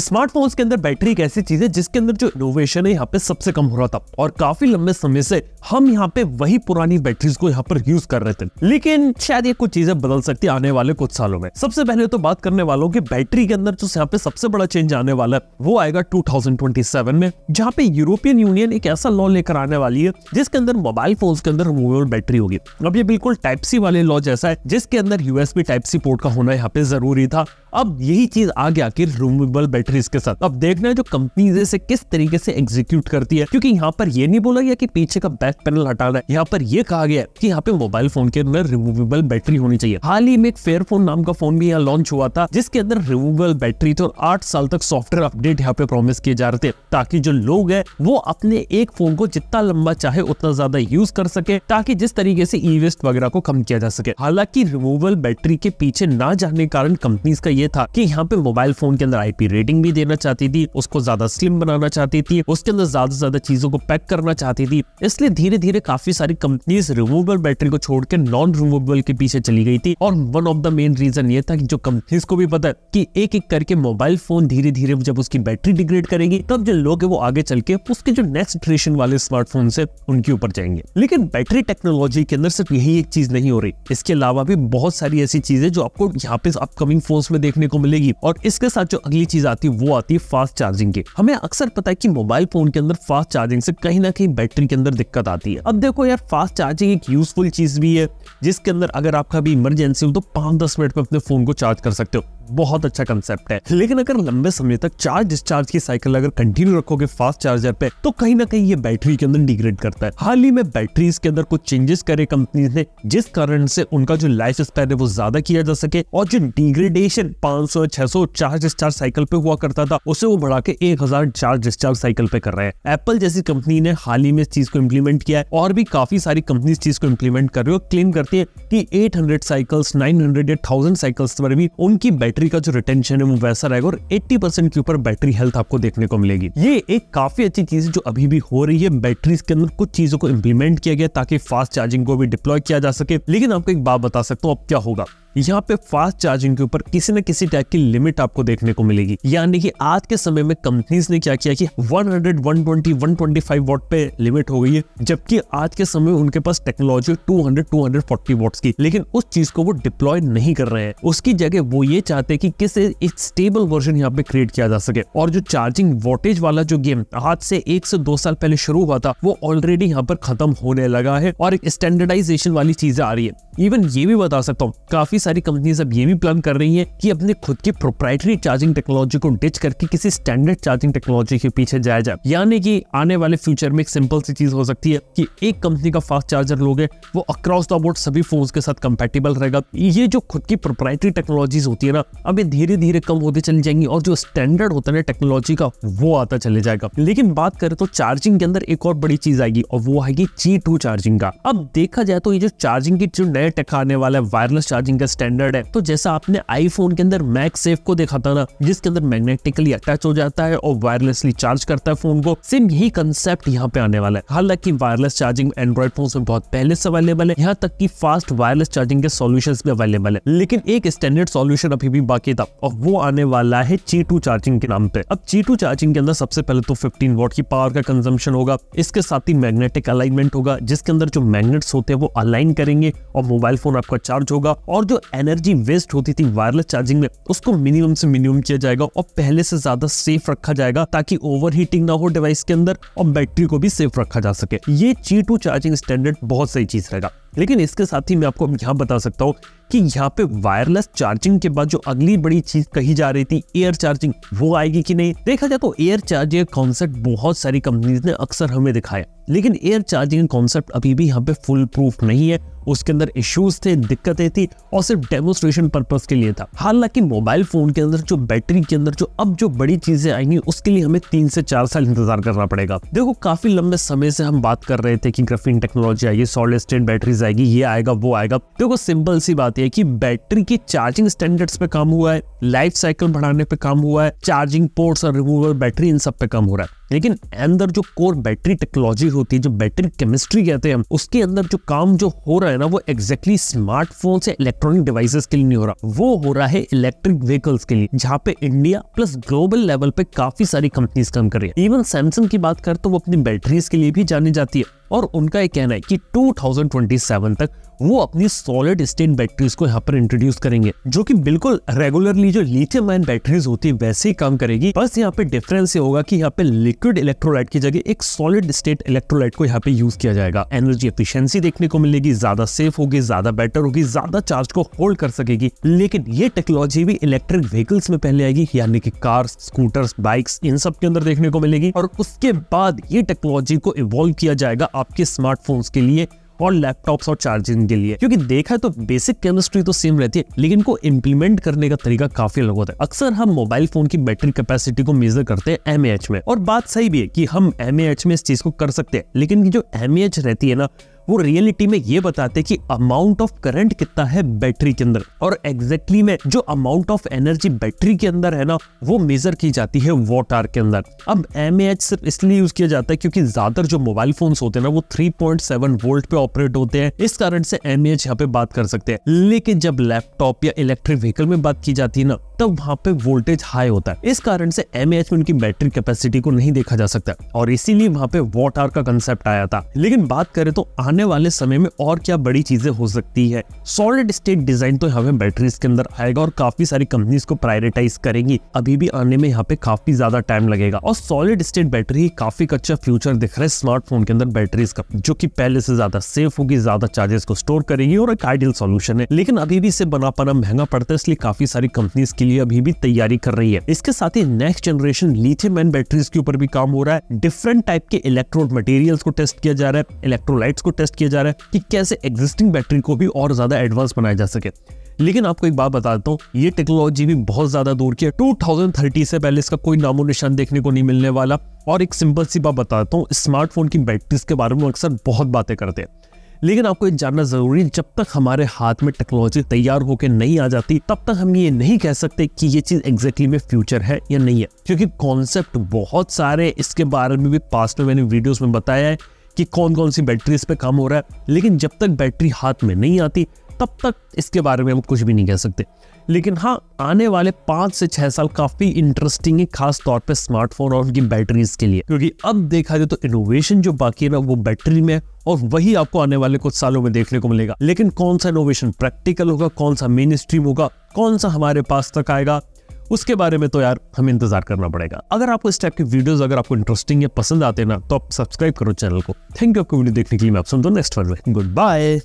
smartphones के अंदर battery एक ऐसी चीज है जिसके अंदर जो इनोवेशन है यहाँ पे सबसे कम हो रहा था और काफी लंबे समय से हम यहाँ पे वही पुरानी बैटरीज को यहाँ पर यूज कर रहे थे लेकिन शायद ये कुछ चीजें बदल सकती आने वाले कुछ सालों में सबसे पहले तो बात करने वालों की बैटरी के अंदर जो यहाँ पे सबसे बड़ा चेंज आने वाला है वो आएगा टू में जहाँ पे यूरोपियन यूनियन एक ऐसा लॉ लेकर आने वाली है जिसके अंदर मोबाइल फोन के अंदर रिमूवेबल बैटरी होगी अब ये बिल्कुल टाइप सी वाले लॉ जैसा है जिसके अंदर यूएसपी टाइप सी पोर्ट का होना यहाँ पे जरूरी था अब यही चीज आ गया कि रिमूवेबल बैटरीज के साथ अब देखना है जो कंपनी इसे किस तरीके से एग्जीक्यूट करती है क्योंकि यहाँ पर ये नहीं बोला गया कि पीछे का बैक पैनल हटाना है यहाँ पर ये कहा गया कि यहाँ पे मोबाइल फोन के अंदर रिमूवेबल बैटरी होनी चाहिए हाल ही में एक फेयर फोन नाम का फोन भी यहाँ लॉन्च हुआ था जिसके अंदर रिमूवेबल बैटरी थी और आठ साल तक सॉफ्टवेयर अपडेट यहाँ पे प्रोमिस किए जा रहे थे ताकि जो लोग है वो अपने एक फोन को जितना लंबा चाहे उतना ज्यादा यूज कर सके ताकि जिस तरीके से ई वेस्ट वगैरह को कम किया जा सके हालांकि रिमूवेबल बैटरी के पीछे ना जाने के कारण कंपनीज का ये ये था कि यहाँ पे मोबाइल फोन के अंदर आईपी रेटिंग भी देना चाहती थी उसको ज्यादा स्लिम बनाना चाहती थी उसके अंदर ज्यादा से ज्यादा चीजों को पैक करना चाहती थी इसलिए धीरे धीरे काफी सारी कंपनीज रिमूवेबल बैटरी को छोड़ के नॉन रिमूवेबल के पीछे चली गई थी और one of the main reason ये था कि जो कंपनीज को भी पता है कि एक एक करके मोबाइल फोन धीरे धीरे जब उसकी बैटरी डिग्रेड करेगी तब जो लोग है वो आगे चल के उसके जो नेक्स्ट जनरेशन वाले स्मार्टफोन है उनके ऊपर जाएंगे लेकिन बैटरी टेक्नोलॉजी के अंदर सिर्फ यही एक चीज नहीं हो रही इसके अलावा भी बहुत सारी ऐसी चीजें जो आपको यहाँ पे अपकमिंग फोन में देखने को मिलेगी और इसके साथ जो अगली चीज आती है वो आती है फास्ट चार्जिंग की हमें अक्सर पता है की मोबाइल फोन के अंदर फास्ट चार्जिंग से कहीं ना कहीं बैटरी के अंदर दिक्कत आती है अब देखो यार फास्ट चार्जिंग एक यूजफुल चीज भी है जिसके अंदर अगर आपका भी इमरजेंसी हो तो पांच दस मिनट में अपने फोन को चार्ज कर सकते हो बहुत अच्छा कंसेप्ट है लेकिन अगर लंबे समय तक चार्ज डिस्चार्ज की साइकिल अगर कंटिन्यू रखोगे फास्ट चार्जर पे तो कहीं ना कहीं ये बैटरी के अंदर डिग्रेड करता है हाल ही में बैटरीज के अंदर कुछ चेंजेस करे कंपनी ने जिस कारण से उनका जो लाइफ स्पैन है वो ज्यादा किया जा सके और जो डिग्रेडेशन छह सौ चार्ज डिस्चार्ज साइकिल पे हुआ करता था उसे वो बढ़ा के एक हजार चार्ज डिस्चार्ज साइकिल पे कर रहे हैं एप्पल जैसी कंपनी ने हाल ही में इस चीज को इम्प्लीमेंट किया है और भी काफी सारी कंपनी इस चीज को इम्प्लीमेंट कर रही है क्लेम करती है की eight hundred cycles nine hundred या थाउजेंड साइकिल्स पर भी उनकी बैटरी बैटरी का जो रिटेंशन है वो वैसा रहेगा और 80 परसेंट के ऊपर बैटरी हेल्थ आपको देखने को मिलेगी ये एक काफी अच्छी चीज जो अभी भी हो रही है बैटरी के अंदर कुछ चीजों को इम्प्लीमेंट किया गया ताकि फास्ट चार्जिंग को भी डिप्लॉय किया जा सके लेकिन आपको एक बात बता सकता हूँ अब क्या होगा यहाँ पे फास्ट चार्जिंग के ऊपर किसी न किसी टाइप की लिमिट आपको देखने को मिलेगी यानी कि आज के समय में कंपनीज ने क्या किया कि 100, 120, 125 वॉट पे लिमिट हो गई है जबकि आज के समय उनके पास टेक्नोलॉजी 200, 240 वॉट्स की लेकिन उस चीज को वो डिप्लॉय नहीं कर रहे हैं उसकी जगह वो ये चाहते हैं कि किस एक स्टेबल वर्जन यहाँ पे क्रिएट किया जा सके और जो चार्जिंग वोटेज वाला जो गेम आज से एक से दो साल पहले शुरू हुआ था वो ऑलरेडी यहाँ पर खत्म होने लगा है और एक स्टैंडर्डाइजेशन वाली चीजें आ रही है इवन ये भी बता सकता हूँ काफी सारी कंपनीज अब ये भी प्लान कर रही है कि अपने खुद की प्रोप्राइटरी चार्जिंग टेक्नोलॉजी को डिच करके किसी स्टैंडर्ड चार्जिंग टेक्नोलॉजी के पीछे जाया जाए यानी कि आने वाले फ्यूचर में एक सिंपल सी चीज हो सकती है कि एक कंपनी का फास्ट चार्जर लोगे वो अक्रॉस द बोर्ड सभी फोन के साथ कंपेटेबल रहेगा ये जो खुद की प्रोप्राइटरी टेक्नोलॉजीज होती है ना अब ये धीरे धीरे कम होती चली जाएंगी और जो स्टैंडर्ड होता है ना टेक्नोलॉजी का वो आता चले जाएगा लेकिन बात करें तो चार्जिंग के अंदर एक और बड़ी चीज आएगी और वो आएगी जी चार्जिंग का अब देखा जाए तो ये जो चार्जिंग की जो नए टेक आने वाला है वायरलेस चार्जिंग का स्टैंडर्ड है तो जैसा आपने आईफोन के अंदर मैक सेफ को देखा था ना जिसके अंदर मैग्नेटिकली अटैच हो जाता है और वायरलेसली चार्ज करता है फोन को सिम यही कंसेप्ट यहाँ पे आने वाला है हालांकि वायरलेस चार्जिंग एंड्रॉइड फोन में बहुत पहले से अवेलेबल है यहाँ तक की फास्ट वायरलेस चार्जिंग के सोल्यूशन भी अवेलेबल है लेकिन एक स्टैंडर्ड सोल्यूशन अभी भी बाकी था और वो आने वाला है चीटू चार्जिंग के नाम पे अब चीटू चार्जिंग के अंदर सबसे पहले तो फिफ्टीन वोट की पावर का कंजम्पन होगा इसके साथ ही मैग्नेटिक अलाइनमेंट होगा जिसके अंदर जो मैग्नेट्स होते हैं वो अलाइन करेंगे और मोबाइल फोन आपका चार्ज होगा और जो एनर्जी वेस्ट होती थी वायरलेस चार्जिंग में उसको मिनिमम से मिनिमम किया जाएगा और पहले से ज्यादा सेफ रखा जाएगा ताकि ओवर हीटिंग ना हो डिवाइस के अंदर और बैटरी को भी सेफ रखा जा सके ये जी टू चार्जिंग स्टैंडर्ड बहुत सही चीज रहेगा लेकिन इसके साथ ही मैं आपको यहाँ बता सकता हूँ कि यहाँ पे वायरलेस चार्जिंग के बाद जो अगली बड़ी चीज कही जा रही थी एयर चार्जिंग वो आएगी कि नहीं देखा जाए तो एयर चार्जिंग कॉन्सेप्ट बहुत सारी कंपनीज ने अक्सर हमें दिखाया लेकिन एयर चार्जिंग कॉन्सेप्ट अभी भी यहाँ पे फुल प्रूफ नहीं है उसके अंदर इश्यूज थे दिक्कतें थी और सिर्फ डेमोस्ट्रेशन पर्पज के लिए था हालांकि मोबाइल फोन के अंदर जो बैटरी के अंदर जो अब जो बड़ी चीजें आएंगी उसके लिए हमें तीन से चार साल इंतजार करना पड़ेगा देखो काफी लंबे समय से हम बात कर रहे थे कि ग्रफिन टेक्नोलॉजी आई है सॉलिड स्टेट बैटरीज आएगी ये आएगा वो आएगा देखो सिंपल सी बात है कि बैटरी की चार्जिंग स्टैंडर्ड्स पे काम हुआ है लाइफ साइकिल बढ़ाने पे काम हुआ है चार्जिंग पोर्ट्स और रिमूवेबल बैटरी इन सब पे काम हो रहा है लेकिन अंदर जो कोर बैटरी टेक्नोलॉजी होती है जो बैटरी केमिस्ट्री कहते हैं उसके अंदर जो काम जो हो रहा है ना वो एग्जैक्टली स्मार्टफोन से इलेक्ट्रॉनिक डिवाइसेस के लिए नहीं हो रहा वो हो रहा है इलेक्ट्रिक व्हीकल्स के लिए जहाँ पे इंडिया प्लस ग्लोबल लेवल पे काफी सारी कंपनीज काम कर रही है इवन सैमसंग की बात कर तो वो अपनी बैटरीज के लिए भी जानी जाती है और उनका ये कहना है कि 2027 तक वो अपनी सॉलिड स्टेट बैटरीज को यहाँ पर इंट्रोड्यूस करेंगे जो कि बिल्कुल रेगुलरली जो लिथियम आयन बैटरीज होती है वैसे ही काम करेगी बस यहाँ पे डिफरेंस ये होगा कि यहाँ पे लिक्विड इलेक्ट्रोलाइट की जगह एक सॉलिड स्टेट इलेक्ट्रोलाइट को यहाँ पे यूज किया जाएगा एनर्जी एफिशियंसी देखने को मिलेगी ज्यादा सेफ होगी ज्यादा बेटर होगी ज्यादा चार्ज को होल्ड कर सकेगी लेकिन ये टेक्नोलॉजी भी इलेक्ट्रिक व्हीकल्स में पहले आएगी यानी कि कार्स स्कूटर्स बाइक्स इन सब के अंदर देखने को मिलेगी और उसके बाद ये टेक्नोलॉजी को इवॉल्व किया जाएगा आपके स्मार्टफोन्स के लिए और लैपटॉप्स और चार्जिंग के लिए क्योंकि देखा है तो बेसिक केमिस्ट्री तो सेम रहती है लेकिन इनको इम्प्लीमेंट करने का तरीका काफी अलग होता है अक्सर हम मोबाइल फोन की बैटरी कैपेसिटी को मेजर करते हैं एमएएच में और बात सही भी है कि हम एम में इस चीज को कर सकते हैं लेकिन जो एमएएच रहती है ना वो रियलिटी में ये बताते कि अमाउंट ऑफ करंट कितना है बैटरी के अंदर और एग्जैक्टली exactly में जो अमाउंट ऑफ एनर्जी बैटरी के अंदर है ना वो मेजर की जाती है वॉट आर के अंदर अब एम सिर्फ इसलिए यूज किया जाता है क्योंकि ज्यादातर जो मोबाइल फोन होते हैं ना वो सेवन वोल्ट पे ऑपरेट होते हैं इस कारण से एम एच यहाँ पे बात कर सकते हैं लेकिन जब लैपटॉप या इलेक्ट्रिक व्हीकल में बात की जाती है ना तब वहाँ पे वोल्टेज हाई होता है इस कारण से एम में उनकी बैटरी कैपेसिटी को नहीं देखा जा सकता और इसीलिए वहाँ पे वॉट आर का कंसेप्ट आया था लेकिन बात करें तो आने वाले समय में और क्या बड़ी चीजें हो सकती है सॉलिड स्टेट डिजाइन तो यहाँ पे बैटरीज के अंदर आएगा और काफी सारी कंपनीज को प्रायोरिटाइज करेंगी अभी भी आने में यहाँ पे काफी ज्यादा टाइम लगेगा और सॉलिड स्टेट बैटरी काफी अच्छा फ्यूचर दिख रहा है स्मार्टफोन के अंदर बैटरीज का जो की पहले से ज्यादा सेफ होगी ज्यादा चार्जेस को स्टोर करेगी और एक आइडियल सोल्यूशन है लेकिन अभी भी इसे बना पाना महंगा पड़ता है इसलिए काफी सारी कंपनीज के लिए अभी भी तैयारी कर रही है इसके साथ ही next generation lithium ion batteries के ऊपर भी काम हो रहा है डिफरेंट टाइप के इलेक्ट्रोड मटेरियल को टेस्ट किया जा रहा है इलेक्ट्रोलाइट को टेस्ट किया जा रहा है कि कैसे एग्जिस्टिंग बैटरी को भी और ज़्यादा एडवांस बनाया जा सके लेकिन आपको एक बात बता देता हूँ ये टेक्नोलॉजी भी बहुत ज़्यादा दूर की है टू से पहले इसका कोई नामो निशान देखने को नहीं मिलने वाला और एक सिंपल सी बात बताता हूँ स्मार्टफोन की बैटरीज के बारे में अक्सर बहुत बातें करते हैं लेकिन आपको ये जानना जरूरी है जब तक हमारे हाथ में टेक्नोलॉजी तैयार होकर नहीं आ जाती तब तक हम ये नहीं कह सकते कि ये चीज एग्जैक्टली में फ्यूचर है या नहीं है क्योंकि कॉन्सेप्ट बहुत सारे इसके बारे में भी पास्ट में मैंने वीडियोस में बताया है कि कौन कौन सी बैटरी इस पर काम हो रहा है लेकिन जब तक बैटरी हाथ में नहीं आती तब तक इसके बारे में हम कुछ भी नहीं कह सकते लेकिन हाँ आने वाले पाँच से छः साल काफ़ी इंटरेस्टिंग है खास तौर पे स्मार्टफोन और उनकी बैटरीज के लिए क्योंकि अब देखा जाए तो इनोवेशन जो बाकी है ना वो बैटरी में है और वही आपको आने वाले कुछ सालों में देखने को मिलेगा लेकिन कौन सा इनोवेशन प्रैक्टिकल होगा कौन सा मेन स्ट्रीम होगा कौन सा हमारे पास तक आएगा उसके बारे में तो यार हमें इंतजार करना पड़ेगा अगर आपको इस टाइप के वीडियोस अगर आपको इंटरेस्टिंग या पसंद आते ना तो आप सब्सक्राइब करो चैनल को थैंक यू आपको वीडियो देखने के लिए मैं आप सुनता दो नेक्स्ट वन में गुड बाय